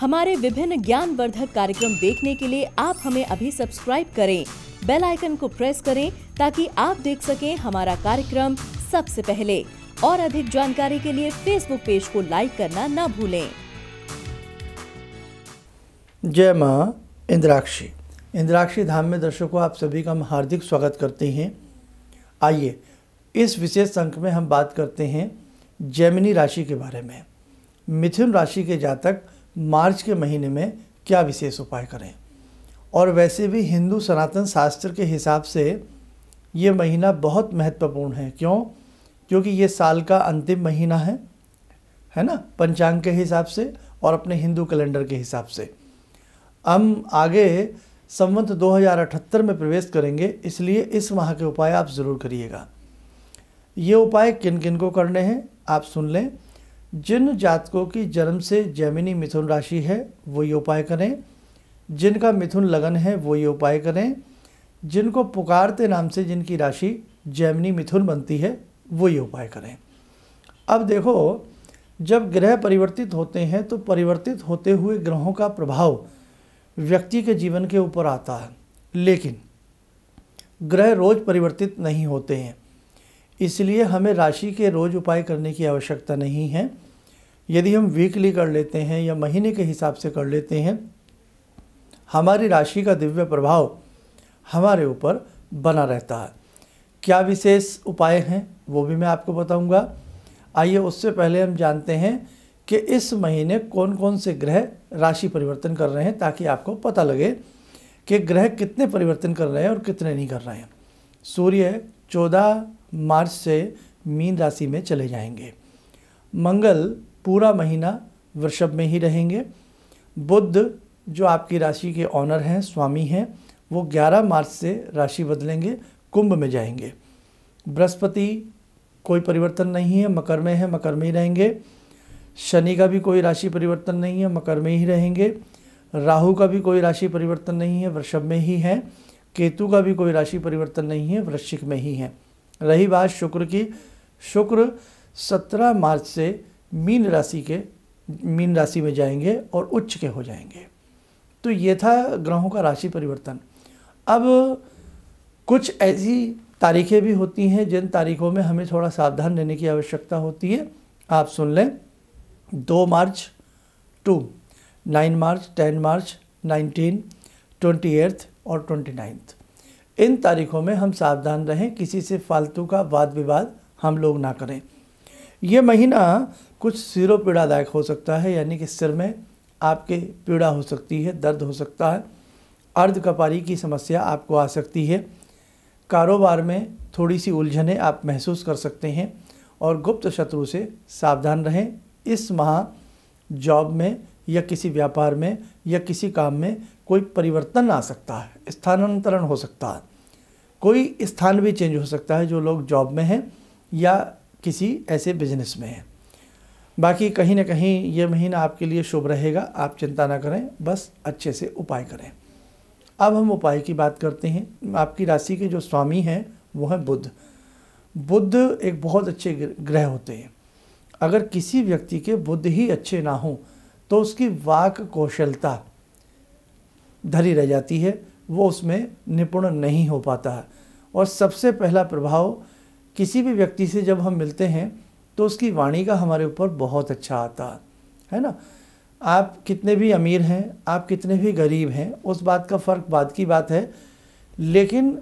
हमारे विभिन्न ज्ञानवर्धक कार्यक्रम देखने के लिए आप हमें अभी सब्सक्राइब करें बेल आइकन को प्रेस करें ताकि आप देख सकें हमारा कार्यक्रम सबसे पहले और अधिक जानकारी के लिए फेसबुक पेज को लाइक करना ना भूलें जय माँ इंद्राक्षी इंद्राक्षी धाम में दर्शकों आप सभी का हम हार्दिक स्वागत करते हैं आइए इस विशेष अंक में हम बात करते हैं जैमिनी राशि के बारे में मिथुन राशि के जातक मार्च के महीने में क्या विशेष उपाय करें और वैसे भी हिंदू सनातन शास्त्र के हिसाब से ये महीना बहुत महत्वपूर्ण है क्यों क्योंकि ये साल का अंतिम महीना है है ना पंचांग के हिसाब से और अपने हिंदू कैलेंडर के हिसाब से हम आगे संवत 2078 में प्रवेश करेंगे इसलिए इस माह के उपाय आप ज़रूर करिएगा ये उपाय किन किन को करने हैं आप सुन लें जिन जातकों की जन्म से जैमिनी मिथुन राशि है वो ये उपाय करें जिनका मिथुन लगन है वो ये उपाय करें जिनको पुकारते नाम से जिनकी राशि जैमिनी मिथुन बनती है वो ये उपाय करें अब देखो जब ग्रह परिवर्तित होते हैं तो परिवर्तित होते हुए ग्रहों का प्रभाव व्यक्ति के जीवन के ऊपर आता है लेकिन ग्रह रोज परिवर्तित नहीं होते हैं इसलिए हमें राशि के रोज़ उपाय करने की आवश्यकता नहीं है यदि हम वीकली कर लेते हैं या महीने के हिसाब से कर लेते हैं हमारी राशि का दिव्य प्रभाव हमारे ऊपर बना रहता है क्या विशेष उपाय हैं वो भी मैं आपको बताऊंगा आइए उससे पहले हम जानते हैं कि इस महीने कौन कौन से ग्रह राशि परिवर्तन कर रहे हैं ताकि आपको पता लगे कि ग्रह कितने परिवर्तन कर रहे हैं और कितने नहीं कर रहे हैं सूर्य चौदह मार्च से मीन राशि में चले जाएंगे मंगल पूरा महीना वृषभ में ही रहेंगे बुद्ध जो आपकी राशि के ऑनर हैं स्वामी हैं वो 11 मार्च से राशि बदलेंगे कुंभ में जाएंगे बृहस्पति कोई परिवर्तन नहीं है मकर में है मकर में ही रहेंगे शनि का भी कोई राशि परिवर्तन नहीं है मकर में ही रहेंगे राहु का भी कोई राशि परिवर्तन नहीं है वृषभ में ही है केतु का भी कोई राशि परिवर्तन नहीं है वृश्चिक में ही है रही बात शुक्र की शुक्र 17 मार्च से मीन राशि के मीन राशि में जाएंगे और उच्च के हो जाएंगे तो ये था ग्रहों का राशि परिवर्तन अब कुछ ऐसी तारीखें भी होती हैं जिन तारीखों में हमें थोड़ा सावधान रहने की आवश्यकता होती है आप सुन लें दो मार्च to nine March ten March nineteen twenty eighth और ट्वेंटी नाइन्थ इन तारीखों में हम सावधान रहें किसी से फालतू का वाद विवाद हम लोग ना करें ये महीना कुछ सिरों पीड़ादायक हो सकता है यानी कि सिर में आपके पीड़ा हो सकती है दर्द हो सकता है अर्ध कपारी की समस्या आपको आ सकती है कारोबार में थोड़ी सी उलझने आप महसूस कर सकते हैं और गुप्त शत्रु से सावधान रहें इस माह जॉब में या किसी व्यापार में या किसी काम में कोई परिवर्तन आ सकता है स्थानांतरण हो सकता है कोई स्थान भी चेंज हो सकता है जो लोग जॉब में हैं या किसी ऐसे बिजनेस में हैं बाकी कहीं ना कहीं ये महीना आपके लिए शुभ रहेगा आप चिंता ना करें बस अच्छे से उपाय करें अब हम उपाय की बात करते हैं आपकी राशि के जो स्वामी हैं वो हैं बुद्ध बुद्ध एक बहुत अच्छे ग्रह होते हैं अगर किसी व्यक्ति के बुद्ध ही अच्छे ना हों तो उसकी वाक कौशलता धरी रह जाती है वो उसमें निपुण नहीं हो पाता है और सबसे पहला प्रभाव किसी भी व्यक्ति से जब हम मिलते हैं तो उसकी वाणी का हमारे ऊपर बहुत अच्छा आता है है ना आप कितने भी अमीर हैं आप कितने भी गरीब हैं उस बात का फ़र्क बाद की बात है लेकिन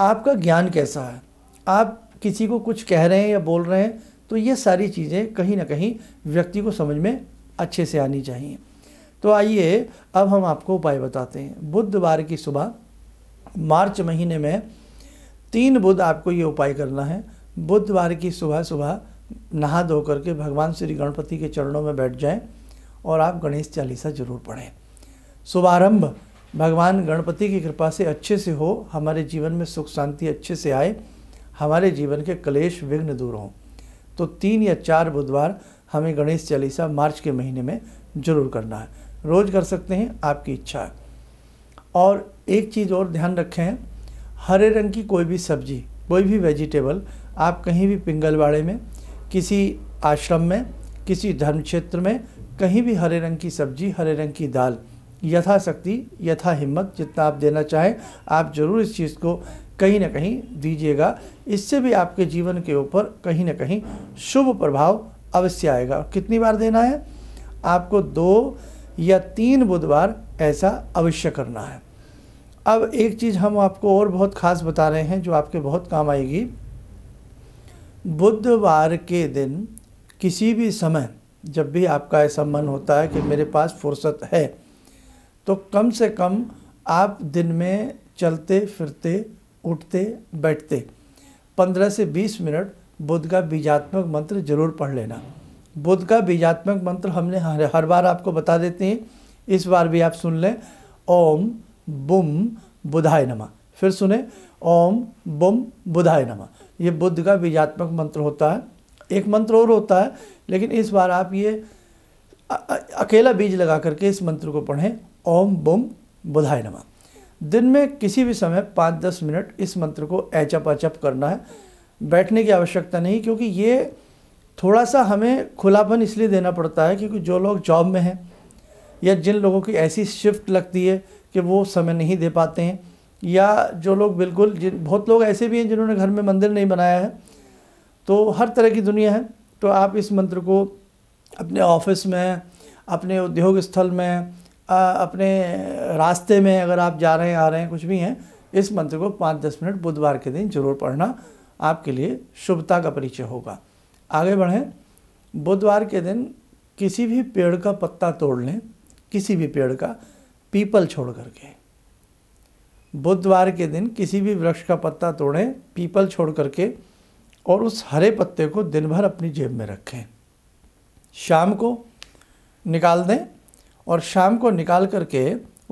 आपका ज्ञान कैसा है आप किसी को कुछ कह रहे हैं या बोल रहे हैं तो ये सारी चीज़ें कहीं ना कहीं व्यक्ति को समझ में अच्छे से आनी चाहिए तो आइए अब हम आपको उपाय बताते हैं बुधवार की सुबह मार्च महीने में तीन बुध आपको ये उपाय करना है बुधवार की सुबह सुबह नहा धो करके भगवान श्री गणपति के चरणों में बैठ जाएं और आप गणेश चालीसा जरूर पढ़ें शुभारंभ भगवान गणपति की कृपा से अच्छे से हो हमारे जीवन में सुख शांति अच्छे से आए हमारे जीवन के कलेश विघ्न दूर हों तो तीन या चार बुधवार हमें गणेश चालीसा मार्च के महीने में जरूर करना है रोज़ कर सकते हैं आपकी इच्छा है और एक चीज़ और ध्यान रखें हरे रंग की कोई भी सब्जी कोई भी वेजिटेबल आप कहीं भी पिंगलवाड़े में किसी आश्रम में किसी धर्म क्षेत्र में कहीं भी हरे रंग की सब्जी हरे रंग की दाल यथाशक्ति यथा हिम्मत जितना आप देना चाहें आप ज़रूर इस चीज़ को कहीं ना कहीं दीजिएगा इससे भी आपके जीवन के ऊपर कहीं ना कहीं शुभ प्रभाव अवश्य आएगा कितनी बार देना है आपको दो या तीन बुधवार ऐसा अवश्य करना है अब एक चीज़ हम आपको और बहुत ख़ास बता रहे हैं जो आपके बहुत काम आएगी बुधवार के दिन किसी भी समय जब भी आपका ऐसा मन होता है कि मेरे पास फुर्सत है तो कम से कम आप दिन में चलते फिरते उठते बैठते 15 से 20 मिनट बुद्ध का बीजात्मक मंत्र जरूर पढ़ लेना बुद्ध का बीजात्मक मंत्र हमने हर, हर बार आपको बता देते हैं इस बार भी आप सुन लें ओम बुम बुधाय नमा फिर सुने ओम बुम बुधाय नमा ये बुद्ध का बीजात्मक मंत्र होता है एक मंत्र और होता है लेकिन इस बार आप ये अकेला बीज लगा करके इस मंत्र को पढ़ें ओम बुम बुधाय नमा दिन में किसी भी समय पाँच दस मिनट इस मंत्र को ऐचप अचप करना है बैठने की आवश्यकता नहीं क्योंकि ये थोड़ा सा हमें खुलापन इसलिए देना पड़ता है क्योंकि जो लोग जॉब में हैं या जिन लोगों की ऐसी शिफ्ट लगती है कि वो समय नहीं दे पाते हैं या जो लोग बिल्कुल जिन बहुत लोग ऐसे भी हैं जिन्होंने घर में मंदिर नहीं बनाया है तो हर तरह की दुनिया है तो आप इस मंत्र को अपने ऑफिस में अपने उद्योग स्थल में अपने रास्ते में अगर आप जा रहे हैं आ रहे हैं कुछ भी हैं इस मंत्र को पाँच दस मिनट बुधवार के दिन जरूर पढ़ना आपके लिए शुभता का परिचय होगा आगे बढ़ें बुधवार के दिन किसी भी पेड़ का पत्ता तोड़ लें किसी भी पेड़ का पीपल छोड़ करके बुधवार के दिन किसी भी वृक्ष का पत्ता तोड़ें पीपल छोड़ करके और उस हरे पत्ते को दिन भर अपनी जेब में रखें शाम को निकाल दें और शाम को निकाल करके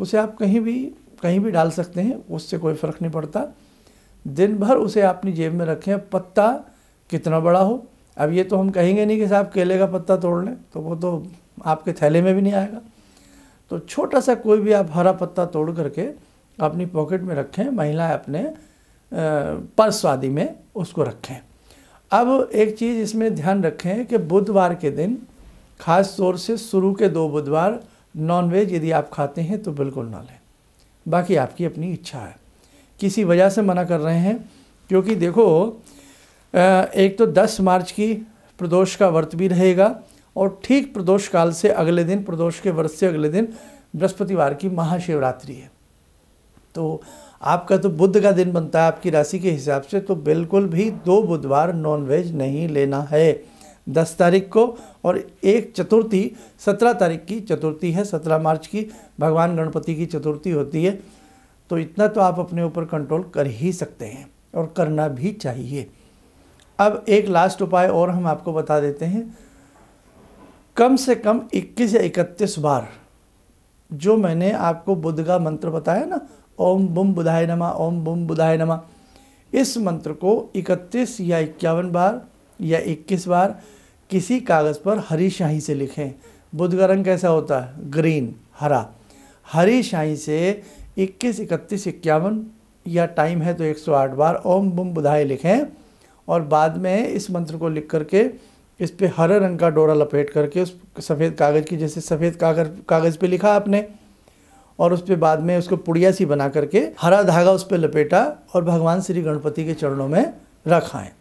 उसे आप कहीं भी कहीं भी डाल सकते हैं उससे कोई फ़र्क नहीं पड़ता दिन भर उसे अपनी जेब में रखें पत्ता कितना बड़ा हो अब ये तो हम कहेंगे नहीं कि साहब केले का पत्ता तोड़ लें तो वो तो आपके थैले में भी नहीं आएगा तो छोटा सा कोई भी आप हरा पत्ता तोड़ करके अपनी पॉकेट में रखें महिलाएं अपने पर्स आदि में उसको रखें अब एक चीज़ इसमें ध्यान रखें कि बुधवार के दिन खास तौर से शुरू के दो बुधवार नॉनवेज यदि आप खाते हैं तो बिल्कुल ना लें बाकी आपकी अपनी इच्छा है किसी वजह से मना कर रहे हैं क्योंकि देखो एक तो 10 मार्च की प्रदोष का व्रत भी रहेगा और ठीक प्रदोष काल से अगले दिन प्रदोष के व्रत से अगले दिन बृहस्पतिवार की महाशिवरात्रि है तो आपका तो बुद्ध का दिन बनता है आपकी राशि के हिसाब से तो बिल्कुल भी दो बुधवार नॉनवेज नहीं लेना है दस तारीख को और एक चतुर्थी सत्रह तारीख की चतुर्थी है सत्रह मार्च की भगवान गणपति की चतुर्थी होती है तो इतना तो आप अपने ऊपर कंट्रोल कर ही सकते हैं और करना भी चाहिए अब एक लास्ट उपाय और हम आपको बता देते हैं कम से कम 21 या 31 बार जो मैंने आपको बुद्ध का मंत्र बताया ना ओम बुम बुधाय नमा ओम बुम बुधाय नमा इस मंत्र को 31 या इक्यावन बार या 21 बार किसी कागज़ पर हरी शाही से लिखें बुध का रंग कैसा होता है ग्रीन हरा हरी शाही से 21, इकतीस इक्यावन या टाइम है तो 108 बार ओम बुम बुधाय लिखें और बाद में इस मंत्र को लिख करके इस पर हरे रंग का डोरा लपेट करके उस सफ़ेद कागज़ की जैसे सफ़ेद कागज कागज़ पे लिखा आपने और उस पर बाद में उसको पुड़िया सी बना करके हरा धागा उस पर लपेटा और भगवान श्री गणपति के चरणों में रखा है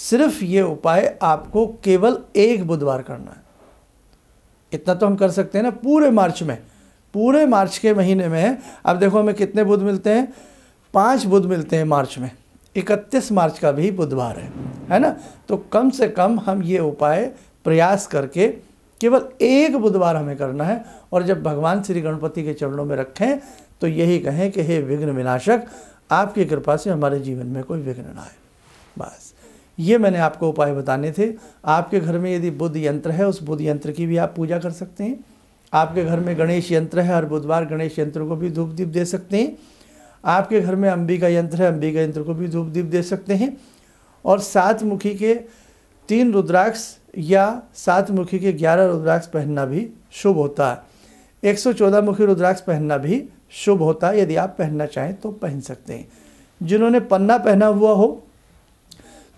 सिर्फ ये उपाय आपको केवल एक बुधवार करना है इतना तो हम कर सकते हैं ना पूरे मार्च में पूरे मार्च के महीने में अब देखो हमें कितने बुध मिलते हैं पाँच बुध मिलते हैं मार्च में इकतीस मार्च का भी बुधवार है है ना तो कम से कम हम ये उपाय प्रयास करके केवल एक बुधवार हमें करना है और जब भगवान श्री गणपति के चरणों में रखें तो यही कहें कि हे विघ्न विनाशक आपकी कृपा से हमारे जीवन में कोई विघ्न ना आए बस ये मैंने आपको उपाय बताने थे आपके घर में यदि बुद्ध यंत्र है उस बुद्ध यंत्र की भी आप पूजा कर सकते हैं आपके घर में गणेश यंत्र है हर बुधवार गणेश यंत्र को भी धूप दीप दे सकते हैं आपके घर में अंबिका का यंत्र है अम्बी का यंत्र को भी धूप दीप दे सकते हैं और सात मुखी के तीन रुद्राक्ष या सात मुखी के ग्यारह रुद्राक्ष पहनना भी शुभ होता है चौदह मुखी रुद्राक्ष पहनना भी शुभ होता है यदि आप पहनना चाहें तो पहन सकते हैं जिन्होंने पन्ना पहना हुआ हो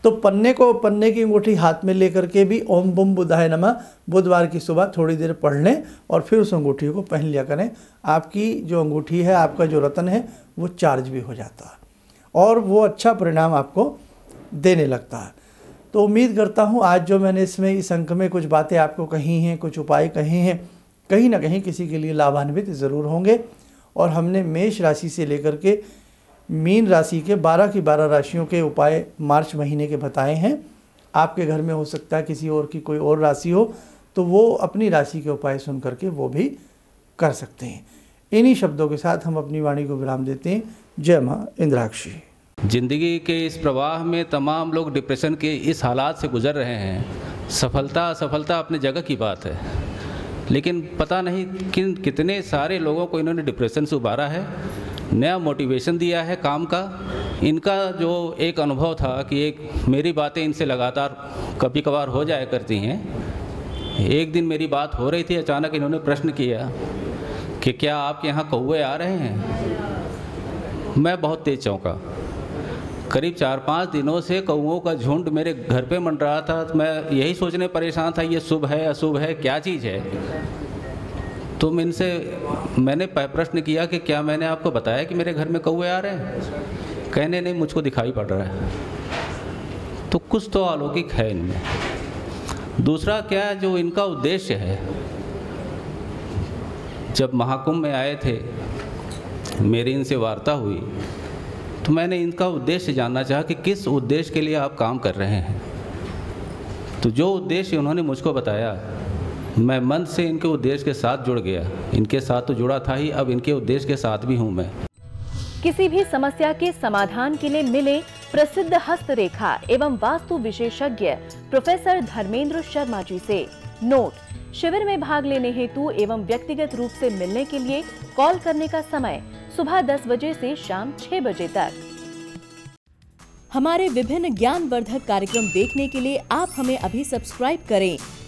तो पन्ने को पन्ने की अंगूठी हाथ में लेकर के भी ओम बुम बुधाए नमा बुधवार की सुबह थोड़ी देर पढ़ लें और फिर उस अंगूठी को पहन लिया करें आपकी जो अंगूठी है आपका जो रतन है वो चार्ज भी हो जाता है और वो अच्छा परिणाम आपको देने लगता है तो उम्मीद करता हूँ आज जो मैंने इसमें इस अंक में कुछ बातें आपको कही हैं कुछ उपाय कहे हैं कहीं ना कहीं किसी के लिए लाभान्वित ज़रूर होंगे और हमने मेष राशि से लेकर के मीन राशि के 12 की 12 राशियों के उपाय मार्च महीने के बताए हैं आपके घर में हो सकता है किसी और की कोई और राशि हो तो वो अपनी राशि के उपाय सुन करके वो भी कर सकते हैं इन्हीं शब्दों के साथ हम अपनी वाणी को विराम देते हैं जय माँ इंद्राक्षी जिंदगी के इस प्रवाह में तमाम लोग डिप्रेशन के इस हालात से गुजर रहे हैं सफलता असफलता अपने जगह की बात है लेकिन पता नहीं किन कितने सारे लोगों को इन्होंने डिप्रेशन से उबारा है नया मोटिवेशन दिया है काम का इनका जो एक अनुभव था कि एक मेरी बातें इनसे लगातार कभी कभार हो जाया करती हैं एक दिन मेरी बात हो रही थी अचानक इन्होंने प्रश्न किया कि क्या आपके यहाँ कौए आ रहे हैं मैं बहुत तेज चौंका करीब चार पाँच दिनों से कौओं का झुंड मेरे घर पे मंड रहा था तो मैं यही सोचने परेशान था ये शुभ है अशुभ है क्या चीज़ है तो मैं इनसे मैंने प्रश्न किया कि क्या मैंने आपको बताया कि मेरे घर में कौए आ रहे हैं कहने नहीं मुझको दिखाई पड़ रहा है तो कुछ तो अलौकिक है इनमें दूसरा क्या है जो इनका उद्देश्य है जब महाकुंभ में आए थे मेरी इनसे वार्ता हुई तो मैंने इनका उद्देश्य जानना चाहा कि किस उद्देश्य के लिए आप काम कर रहे हैं तो जो उद्देश्य उन्होंने मुझको बताया मैं मन से इनके उद्देश्य के साथ जुड़ गया इनके साथ तो जुड़ा था ही अब इनके उद्देश्य के साथ भी हूँ मैं किसी भी समस्या के समाधान के लिए मिले प्रसिद्ध हस्तरेखा एवं वास्तु विशेषज्ञ प्रोफेसर धर्मेंद्र शर्मा जी से नोट शिविर में भाग लेने हेतु एवं व्यक्तिगत रूप से मिलने के लिए कॉल करने का समय सुबह 10 बजे से शाम 6 बजे तक हमारे विभिन्न ज्ञानवर्धक कार्यक्रम देखने के लिए आप हमें अभी सब्सक्राइब करें